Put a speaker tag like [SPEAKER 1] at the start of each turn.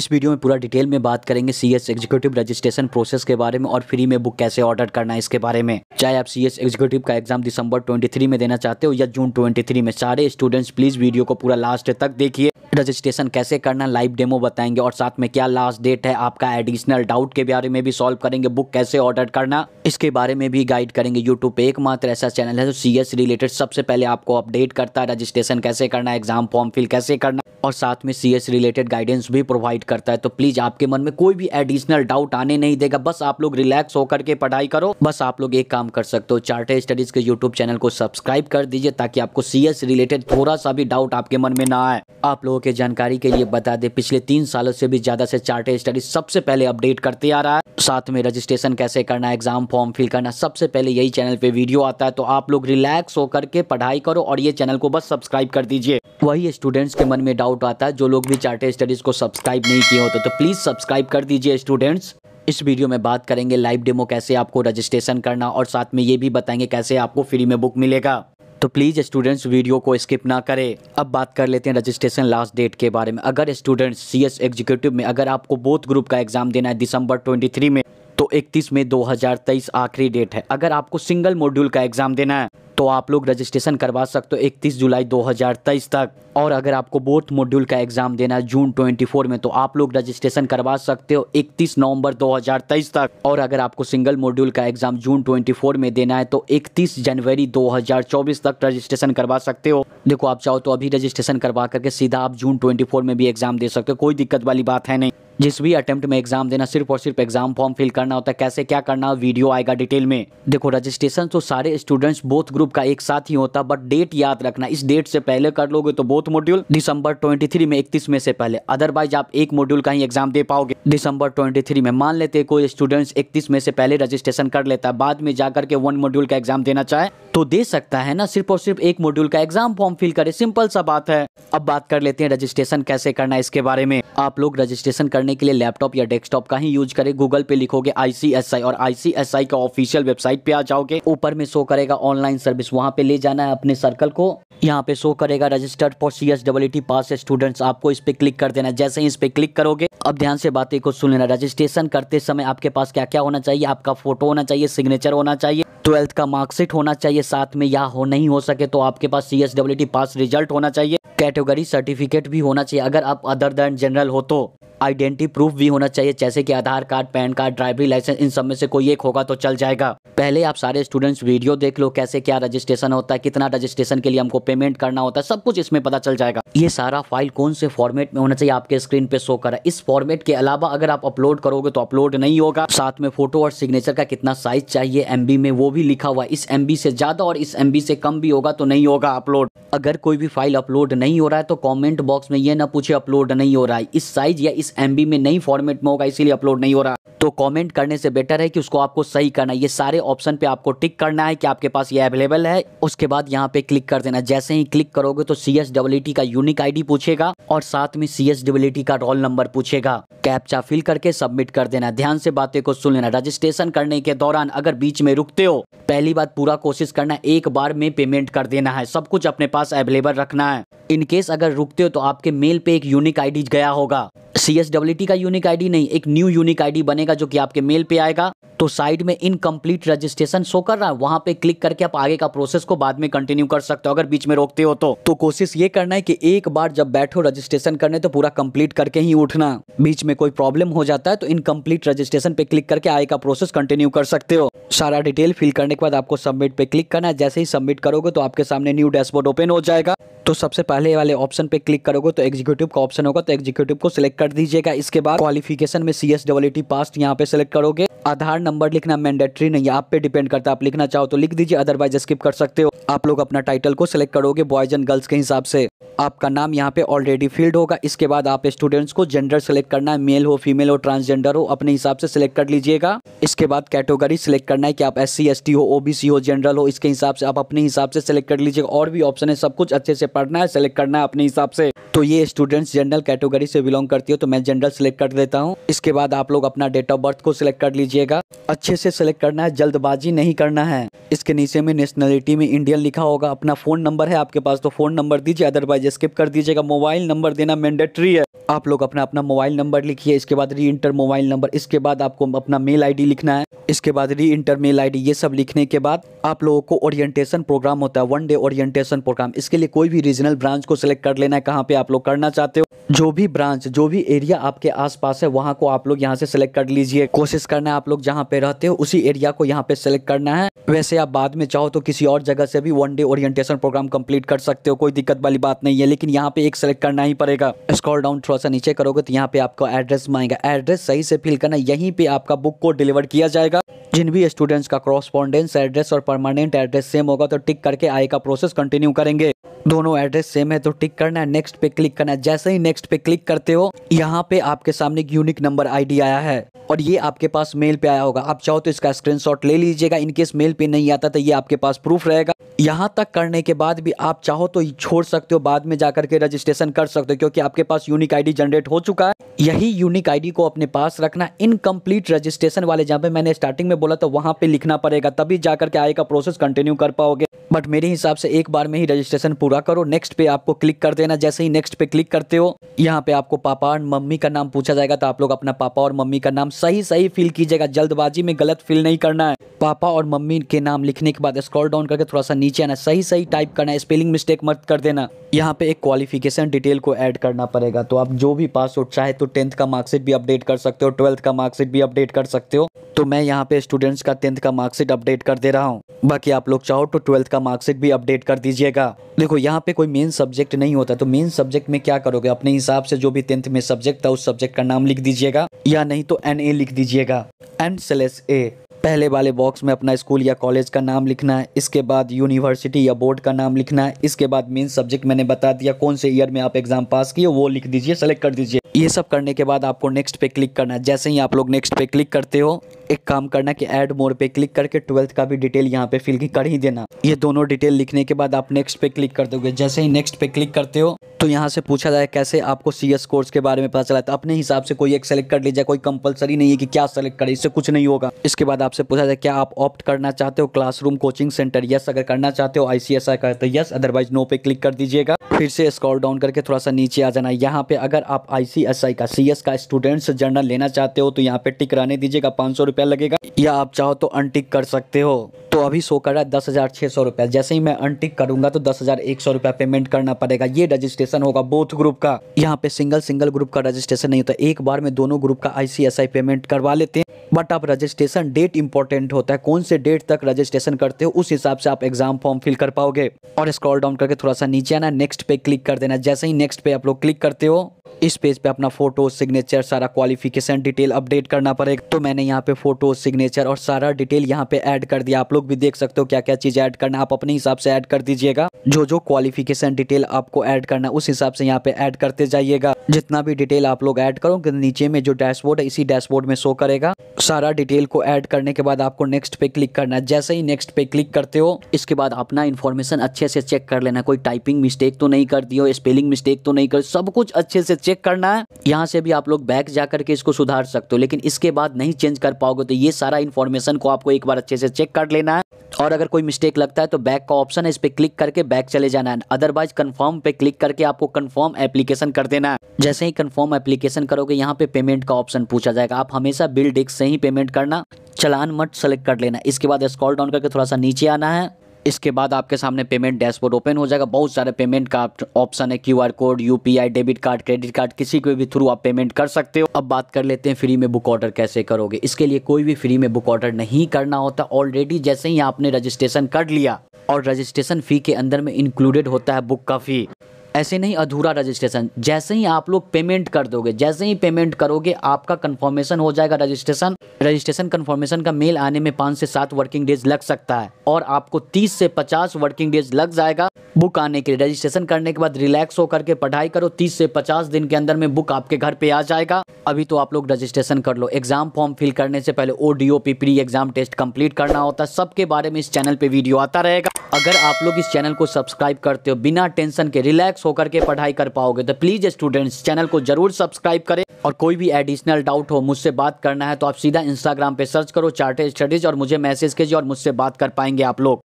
[SPEAKER 1] इस वीडियो में पूरा डिटेल में बात करेंगे C S executive registration process के बारे में और फ्री में बुक कैसे ऑर्डर करना है इसके बारे में चाहे आप सी एस एग्जीक्यूटिव का एग्जाम दिसंबर 23 में देना चाहते हो या जून 23 में सारे स्टूडेंट्स प्लीज वीडियो को पूरा लास्ट तक देखिए रजिस्ट्रेशन कैसे करना लाइव डेमो बताएंगे और साथ में क्या लास्ट डेट है आपका एडिशनल डाउट के बारे में भी सॉल्व करेंगे बुक कैसे ऑर्डर करना इसके बारे में भी गाइड करेंगे यूट्यूब पे एकमात्र ऐसा चैनल है जो सी रिलेटेड सबसे पहले आपको अपडेट करता है रजिस्ट्रेशन कैसे करना एग्जाम फॉर्म फिल कैसे करना और साथ में सी रिलेटेड गाइडेंस भी प्रोवाइड करता है तो प्लीज़ आपके मन में कोई भी एडिशनल डाउट आने नहीं देगा बस आप लोग रिलैक्स होकर के पढ़ाई करो बस आप लोग एक काम कर सकते हो चार्टर स्टडीज़ के यूट्यूब चैनल को सब्सक्राइब कर दीजिए ताकि आपको सी रिलेटेड थोड़ा सा भी डाउट आपके मन में ना आए आप लोगों के जानकारी के लिए बता दे पिछले तीन सालों से भी ज़्यादा से चार्टर स्टडीज सबसे पहले अपडेट करते आ रहा है साथ में रजिस्ट्रेशन कैसे करना एग्जाम फॉर्म फिल करना सबसे पहले यही चैनल पे वीडियो आता है तो आप लोग रिलैक्स होकर के पढ़ाई करो और ये चैनल को बस सब्सक्राइब कर दीजिए वही स्टूडेंट्स के मन में डाउट डाउट आता है जो लोग भी चार्टेड स्टडीज़ को सब्सक्राइब नहीं किए होते तो प्लीज़ सब्सक्राइब कर दीजिए स्टूडेंट्स इस वीडियो में बात करेंगे लाइव डेमो कैसे आपको रजिस्ट्रेशन करना और साथ में ये भी बताएंगे कैसे आपको फ्री में बुक मिलेगा तो प्लीज़ स्टूडेंट्स वीडियो को स्किप ना करें अब बात कर लेते हैं रजिस्ट्रेशन लास्ट डेट के बारे में अगर स्टूडेंट्स सी एस एग्जीक्यूटिव में अगर आपको बोथ ग्रुप का एग्ज़ाम देना है दिसंबर 23 में तो 31 में 2023 आखिरी डेट है अगर आपको सिंगल मॉड्यूल का एग्ज़ाम देना है तो आप लोग रजिस्ट्रेशन करवा सकते हो इकतीस जुलाई 2023 तक और अगर आपको बोर्थ मॉड्यूल का एग्ज़ाम देना है जून 24 में तो आप लोग रजिस्ट्रेशन करवा सकते हो 31 नवंबर 2023 तक और अगर आपको सिंगल मॉड्यूल का एग्ज़ाम जून 24 में देना है तो 31 जनवरी 2024 तक रजिस्ट्रेशन करवा सकते हो देखो आप चाहो तो अभी रजिस्ट्रेशन करवा करके सीधा आप जून ट्वेंटी में भी एग्ज़ाम दे सकते हो कोई दिक्कत वाली बात है नहीं जिस भी अटेम्प्ट में एग्जाम देना सिर्फ और सिर्फ एग्जाम फॉर्म फिल करना होता है कैसे क्या करना वीडियो आएगा डिटेल में देखो रजिस्ट्रेशन तो सारे स्टूडेंट्स बोथ ग्रुप का एक साथ ही होता बट डेट याद रखना इस डेट से पहले कर लोगे तो बोथ मॉड्यूल दिसंबर 23 में 31 में से पहले अदरवाइज आप एक मॉड्यूल का ही एग्जाम दे पाओगे दिसंबर ट्वेंटी में मान लेते कोई स्टूडेंट्स इकतीस में से पहले रजिस्ट्रेशन कर लेता है बाद में जाकर के वन मॉड्यूल का एग्जाम देना चाहे तो दे सकता है ना सिर्फ और सिर्फ एक मॉड्यूल का एग्जाम फॉर्म फिल करे सिंपल सा बात है अब बात कर लेते हैं रजिस्ट्रेशन कैसे करना इसके बारे में आप लोग रजिस्ट्रेशन करने करने के लिए लैपटॉप या डेस्कटॉप का ही यूज करें गूगल पे लिखोगे आईसीएसआई और आईसीएसआई का ऑफिशियल वेबसाइट पे आ जाओगे ऊपर में शो करेगा ऑनलाइन सर्विस वहाँ पे ले जाना है अपने सर्कल को यहाँ पे शो करेगा registered for C S double T pass students आपको इस पे क्लिक कर देना जैसे ही इस पे क्लिक करोगे अब ध्यान से बातें को सुन लेना रजिस्ट्रेशन करते समय आपके पास क्या क्या होना चाहिए आपका फोटो होना चाहिए सिग्नेचर होना चाहिए ट्वेल्थ का मार्कशीट होना चाहिए साथ में या हो नहीं हो सके तो आपके पास C S W T pass result होना चाहिए कैटेगरी सर्टिफिकेट भी होना चाहिए अगर आप अदर दैन जनरल हो तो आइडेंटिटी प्रूफ भी होना चाहिए जैसे कि Aadhaar card PAN card driving licence इन सब में से कोई एक होगा तो चल जाएगा पहले आप सारे स्टूडेंट्स वीडियो देख लो कैसे क्या रजिस्ट्रेशन होता है कितना रजिस्ट्रेशन के लिए हमको पेमेंट करना होता है सब कुछ इसमें पता चल जाएगा ये सारा फाइल कौन से फॉर्मेट में होना चाहिए आपके स्क्रीन पे शो करा इस फॉर्मेट के अलावा अगर आप अपलोड करोगे तो अपलोड नहीं होगा साथ में फोटो और सिग्नेचर का कितना साइज चाहिए एम में वो भी लिखा हुआ इस एम से ज्यादा और इस एम से कम भी होगा तो नहीं होगा अपलोड अगर कोई भी फाइल अपलोड नहीं हो रहा है तो कमेंट बॉक्स में ये ना पूछे अपलोड नहीं हो रहा है इस साइज या इस एमबी में नहीं फॉर्मेट में होगा इसीलिए अपलोड नहीं हो रहा है तो कमेंट करने से बेटर है कि उसको आपको सही करना है ये सारे ऑप्शन पे आपको टिक करना है कि आपके पास ये अवेलेबल है उसके बाद यहाँ पे क्लिक कर देना जैसे ही क्लिक करोगे तो सी एस का यूनिक आईडी पूछेगा और साथ में सी एस का रोल नंबर पूछेगा कैप्चा फिल करके सबमिट कर देना ध्यान से बातें को सुन लेना रजिस्ट्रेशन करने के दौरान अगर बीच में रुकते हो पहली बात पूरा कोशिश करना एक बार में पेमेंट कर देना है सब कुछ अपने पास अवेलेबल रखना है इनकेस अगर रुकते हो तो आपके मेल पे एक यूनिक आईडी गया होगा सी एस डब्ल्यू टी का यूनिक आईडी नहीं एक न्यू यूनिक आईडी बनेगा जो कि आपके मेल पे आएगा तो साइड में इनकम्प्लीट रजिस्ट्रेशन शो कर रहा है वहां पे क्लिक करके आप आगे का प्रोसेस को बाद में कंटिन्यू कर सकते हो अगर बीच में रोकते हो तो तो कोशिश ये करना है कि एक बार जब बैठो रजिस्ट्रेशन करने तो पूरा कंप्लीट करके ही उठना बीच में कोई प्रॉब्लम हो जाता है तो इनकम्प्लीट रजिस्ट्रेशन पे क्लिक करके आगे का प्रोसेस कंटिन्यू कर सकते हो सारा डिटेल फिल करने के बाद आपको सबमिट पे क्लिक करना है जैसे ही सबमिट करोगे तो आपके सामने न्यू डैशबोर्ड ओपन हो जाएगा तो सबसे पहले वाले ऑप्शन पे क्लिक करोगे तो एग्जीक्यूटिव का ऑप्शन होगा तो एग्जीक्यूटिव को सिलेक्ट कर दीजिएगा इसके बाद क्वालिफिकेशन में C S double T pass यहाँ पे सिलेक्ट करोगे आधार नंबर लिखना मैंडेटरी नहीं है आप पे डिपेंड करता है आप लिखना चाहो तो लिख दीजिए अदरवाइज स्किप कर सकते हो आप लोग अपना टाइटल को सिलेक्ट करोगे बॉयज एंड गर्ल्स के हिसाब से आपका नाम यहाँ पे ऑलरेडी फील्ड होगा इसके बाद आप स्टूडेंट्स को जेंडर सेलेक्ट करना है मेल हो फीमेल हो ट्रांसजेंडर हो अपने हिसाब से सिलेक्ट कर लीजिएगा इसके बाद कैटेगरी सिलेक्ट करना है कि आप एस सी हो ओबीसी हो जनरल हो इसके हिसाब से आप अपने हिसाब से सिलेक्ट कर लीजिएगा और भी ऑप्शन है सब कुछ अच्छे से पढ़ना है सिलेक्ट करना है अपने हिसाब से तो ये स्टूडेंट्स जनरल कैटेगरी से बिलोंग करती हो तो मैं जनरल सेलेक्ट कर देता हूँ इसके बाद आप लोग अपना डेट ऑफ बर्थ को सिलेक्ट कर लीजिएगा अच्छे से सिलेक्ट करना है जल्दबाजी नहीं करना है इसके नीचे में नेशनलिटी में इंडियन लिखा होगा अपना फ़ोन नंबर है आपके पास तो फ़ोन नंबर दीजिए अदरवाइज स्किप कर दीजिएगा मोबाइल नंबर देना मैंडेटरी है आप लोग अपना अपना मोबाइल नंबर लिखिए इसके बाद री इंटर मोबाइल नंबर इसके बाद आपको अपना मेल आई लिखना है इसके बाद री इंटर मेल आई ये सब लिखने के बाद आप लोगों को ओरिएंटेशन प्रोग्राम होता है वन डे ओरिएंटेशन प्रोग्राम इसके लिए कोई भी रीजनल ब्रांच को सिलेक्ट कर लेना है कहाँ पे आप लोग करना चाहते हो जो भी ब्रांच जो भी एरिया आपके आसपास है वहाँ को आप लोग यहाँ से सिलेक्ट कर लीजिए कोशिश करना है आप लोग जहाँ पे रहते हो उसी एरिया को यहाँ पे सिलेक्ट करना है वैसे आप बाद में चाहो तो किसी और जगह से भी one day orientation program complete कर सकते हो कोई दिक्कत वाली बात नहीं है लेकिन यहाँ पे एक सेलेक्ट करना ही पड़ेगा स्कॉल डाउन थोड़ा सा नीचे करोगे तो यहाँ पे आपका एड्रेस मांगेगा एड्रेस सही से फिल करना यहीं पे आपका बुक को डिलीवर किया जाएगा जाएगा जिन भी स्टूडेंट्स का क्रॉसपॉन्डेंस एड्रेस और परमानेंट एड्रेस सेम होगा तो टिक करके आई का प्रोसेस कंटिन्यू करेंगे दोनों एड्रेस सेम है तो टिक करना है नेक्स्ट पे क्लिक करना है जैसे ही नेक्स्ट पे क्लिक करते हो यहाँ पे आपके सामने यूनिक नंबर आईडी आया है और ये आपके पास मेल पे आया होगा आप चाहो तो इसका स्क्रीनशॉट ले लीजिएगा इनकेस मेल पे नहीं आता तो ये आपके पास प्रूफ रहेगा यहाँ तक करने के बाद भी आप चाहो तो छोड़ सकते हो बाद में जाकर के रजिस्ट्रेशन कर सकते हो क्योंकि आपके पास यूनिक आईडी जनरेट हो चुका है यही यूनिक आईडी को अपने पास रखना इनकम्प्लीट रजिस्ट्रेशन वाले जहाँ पे मैंने स्टार्टिंग में बोला था वहाँ पे लिखना पड़ेगा तभी जा करके आएगा प्रोसेस कंटिन्यू कर पाओगे बट मेरे हिसाब से एक बार में ही रजिस्ट्रेशन पूरा करो नेक्स्ट पे आपको क्लिक कर देना जैसे ही नेक्स्ट पे क्लिक करते हो यहाँ पे आपको पापा और मम्मी का नाम पूछा जाएगा तो आप लोग अपना पापा और मम्मी का नाम सही सही फिल कीजिएगा जल्दबाजी में गलत फिल नहीं करना है पापा और मम्मी के नाम लिखने के बाद स्क्रॉल डाउन करके थोड़ा सा नीचे आना सही सही टाइप करना स्पेलिंग मिस्टेक मत कर देना यहाँ पे एक क्वालिफिकेशन डिटेल को ऐड करना पड़ेगा तो आप जो भी पास आउट चाहे तो टेंथ का मार्कशीट भी अपडेट कर सकते हो ट्वेल्थ का मार्कशीट भी अपडेट कर सकते हो तो मैं यहाँ पे स्टूडेंट्स का टेंथ का मार्कशीट अपडेट कर दे रहा हूँ बाकी आप लोग चाहो तो ट्वेल्थ का मार्कशीट भी अपडेट कर दीजिएगा देखो यहाँ पे कोई मेन सब्जेक्ट नहीं होता तो मेन सब्जेक्ट में क्या करोगे अपने हिसाब से जो भी टेंथ में सब्जेक्ट था उस सब्जेक्ट का नाम लिख दीजिएगा या नहीं तो एन ए लिख दीजिएगा एन सेलेस ए पहले वाले बॉक्स में अपना स्कूल या कॉलेज का नाम लिखना है इसके बाद यूनिवर्सिटी या बोर्ड का नाम लिखना है इसके बाद मेन सब्जेक्ट मैंने बता दिया कौन से ईयर में आप एग्ज़ाम पास किए वो लिख दीजिए सेलेक्ट कर दीजिए ये सब करने के बाद आपको नेक्स्ट पे क्लिक करना है जैसे ही आप लोग नेक्स्ट पे क्लिक करते हो एक काम करना कि ऐड मोर पे क्लिक करके ट्वेल्थ का भी डिटेल यहाँ पे फिल कर ही देना ये दोनों डिटेल लिखने के बाद आप नेक्स्ट पे क्लिक कर दोगे जैसे ही नेक्स्ट पे क्लिक करते हो तो यहाँ से पूछा जाए कैसे आपको सी एस कोर्स के बारे में पता चला तो अपने हिसाब से कोई एक सेलेक्ट कर लीजिए कोई कंपलसरी नहीं है कि क्या सेलेक्ट करें इससे कुछ नहीं होगा इसके बाद आपसे पूछा जाए क्या आप ऑप्ट करना चाहते हो क्लासरूम कोचिंग सेंटर यस अगर करना चाहते हो आई का तो यस अदरवाइज नो पे क्लिक कर दीजिएगा फिर से स्कॉल डाउन करके थोड़ा सा नीचे आ जाना यहाँ पे अगर आप आई सी एस आई का सी एस का स्टूडेंट्स जर्नल लेना चाहते हो तो यहाँ पे टिक रहने दीजिएगा पाँच सौ रुपया लगेगा या आप चाहो तो अनटिक कर सकते हो तो अभी शो कर रहा है दस हज़ार छः सौ रुपया जैसे ही मैं अनटिक करूंगा तो दस हज़ार एक सौ रुपया पेमेंट करना पड़ेगा ये रजिस्ट्रेशन होगा बोथ ग्रुप का यहाँ पे सिंगल सिंगल ग्रुप का रजिस्ट्रेशन नहीं होता एक बार में दोनों ग्रुप का आई पेमेंट करवा लेते हैं बट आप रजिस्ट्रेशन डेट इंपॉर्टेंट होता है कौन से डेट तक रजिस्ट्रेशन करते हो उस हिसाब से आप एग्जाम फॉर्म फिल कर पाओगे और स्क्रॉल डाउन करके थोड़ा सा नीचे आना नेक्स्ट पे क्लिक कर देना जैसे ही नेक्स्ट पे आप लोग क्लिक करते हो इस पेज पे अपना फोटो सिग्नेचर सारा क्वालिफिकेशन डिटेल अपडेट करना पड़ेगा तो मैंने यहाँ पे फोटो सिग्नेचर और सारा डिटेल यहाँ पे ऐड कर दिया आप लोग भी देख सकते हो क्या क्या चीज़ ऐड करना आप अपने हिसाब से ऐड कर दीजिएगा जो जो क्वालिफिकेशन डिटेल आपको ऐड करना उस हिसाब से यहाँ पे ऐड करते जाइएगा जितना भी डिटेल आप लोग ऐड करो तो नीचे में जो डैशबोर्ड है इसी डैशबोर्ड में शो करेगा सारा डिटेल को ऐड करने के बाद आपको नेक्स्ट पे क्लिक करना है जैसे ही नेक्स्ट पे क्लिक करते हो इसके बाद अपना इन्फॉर्मेशन अच्छे से चेक कर लेना कोई टाइपिंग मिस्टेक तो नहीं कर दी हो स्पेलिंग मिस्टेक तो नहीं कर सब कुछ अच्छे से चेक चेक करना है यहाँ से भी आप लोग बैक जा करके इसको सुधार सकते हो लेकिन इसके बाद नहीं चेंज कर पाओगे तो ये सारा इन्फॉर्मेशन को आपको एक बार अच्छे से चेक कर लेना है और अगर कोई मिस्टेक लगता है तो बैक का ऑप्शन है इस पर क्लिक करके बैक चले जाना है अदरवाइज कंफर्म पे क्लिक करके आपको कंफर्म एप्लीकेशन कर देना है जैसे ही कंफर्म एप्लीकेशन करोगे यहाँ पे पेमेंट का ऑप्शन पूछा जाएगा आप हमेशा बिल डेस्क से ही पेमेंट करना चलान मत सेलेक्ट कर लेना इसके बाद स्कॉल डाउन करके थोड़ा सा नीचे आना है इसके बाद आपके सामने पेमेंट डैशबोर्ड ओपन हो जाएगा बहुत सारे पेमेंट का ऑप्शन है Q code U debit card credit card किसी के भी थ्रू आप पेमेंट कर सकते हो अब बात कर लेते हैं फ्री में बुक ऑर्डर कैसे करोगे इसके लिए कोई भी फ्री में बुक ऑर्डर नहीं करना होता ऑलरेडी जैसे ही आपने रजिस्ट्रेशन कर लिया और रजिस्ट्रेशन फ़ी के अंदर में इंक्लूडेड होता है बुक का फ़ी ऐसे नहीं अधूरा रजिस्ट्रेशन जैसे ही आप लोग पेमेंट कर दोगे जैसे ही पेमेंट करोगे आपका कन्फर्मेशन हो जाएगा रजिस्ट्रेशन रजिस्ट्रेशन कन्फर्मेशन का मेल आने में पाँच से सात वर्किंग डेज लग सकता है और आपको तीस से पचास वर्किंग डेज लग जाएगा बुक आने के लिए रजिस्ट्रेशन करने के बाद रिलैक्स होकर के पढ़ाई करो तीस से पचास दिन के अंदर में बुक आपके घर पे आ जाएगा अभी तो आप लोग रजिस्ट्रेशन कर लो एग्जाम फॉर्म फिल करने से पहले O D P pre exam test complete करना होता है सबके बारे में इस चैनल पे वीडियो आता रहेगा अगर आप लोग इस चैनल को सब्सक्राइब करते हो बिना टेंशन के रिलैक्स होकर के पढ़ाई कर पाओगे तो प्लीज़ स्टूडेंट्स चैनल को जरूर सब्सक्राइब करें और कोई भी एडिशनल डाउट हो मुझसे बात करना है तो आप सीधा इंस्टाग्राम पे सर्च करो चार्टेड स्टडीज़ और मुझे मैसेज कीजिए और मुझसे बात कर पाएंगे आप लोग